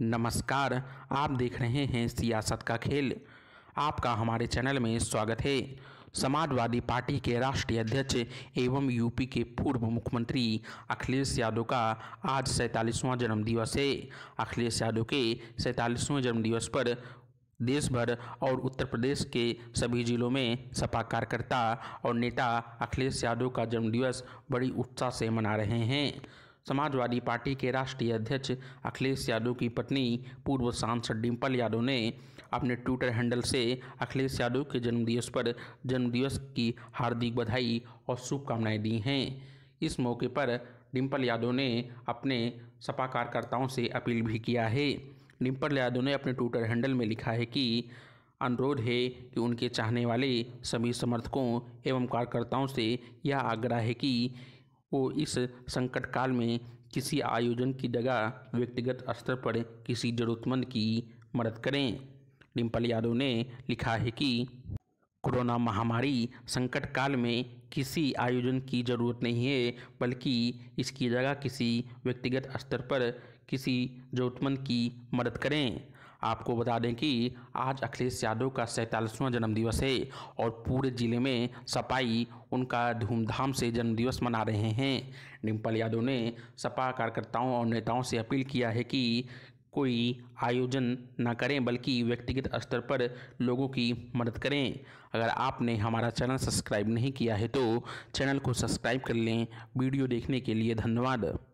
नमस्कार आप देख रहे हैं सियासत का खेल आपका हमारे चैनल में स्वागत है समाजवादी पार्टी के राष्ट्रीय अध्यक्ष एवं यूपी के पूर्व मुख्यमंत्री अखिलेश यादव का आज सैंतालीसवां जन्मदिवस है अखिलेश यादव के सैंतालीसवें जन्मदिवस पर देश भर और उत्तर प्रदेश के सभी जिलों में सपा कार्यकर्ता और नेता अखिलेश यादव का जन्मदिवस बड़ी उत्साह से मना रहे हैं समाजवादी पार्टी के राष्ट्रीय अध्यक्ष अखिलेश यादव की पत्नी पूर्व सांसद डिम्पल यादव ने अपने ट्विटर हैंडल से अखिलेश यादव के जन्मदिवस पर जन्मदिवस की हार्दिक बधाई और शुभकामनाएं दी हैं इस मौके पर डिम्पल यादव ने अपने सपा कार्यकर्ताओं से अपील भी किया है डिम्पल यादव ने अपने ट्विटर हैंडल में लिखा है कि अनुरोध है कि उनके चाहने वाले सभी समर्थकों एवं कार्यकर्ताओं से यह आग्रह है कि को इस संकट काल में किसी आयोजन की जगह व्यक्तिगत स्तर पर किसी जरूरतमंद की मदद करें डिम्पल यादव ने लिखा है कि कोरोना महामारी संकट काल में किसी आयोजन की ज़रूरत नहीं है बल्कि इसकी जगह किसी व्यक्तिगत स्तर पर किसी ज़रूरतमंद की मदद करें आपको बता दें कि आज अखिलेश यादव का सैंतालीसवां जन्मदिवस है और पूरे जिले में सपाई उनका धूमधाम से जन्मदिवस मना रहे हैं डिम्पल यादव ने सपा कार्यकर्ताओं और नेताओं से अपील किया है कि कोई आयोजन न करें बल्कि व्यक्तिगत स्तर पर लोगों की मदद करें अगर आपने हमारा चैनल सब्सक्राइब नहीं किया है तो चैनल को सब्सक्राइब कर लें वीडियो देखने के लिए धन्यवाद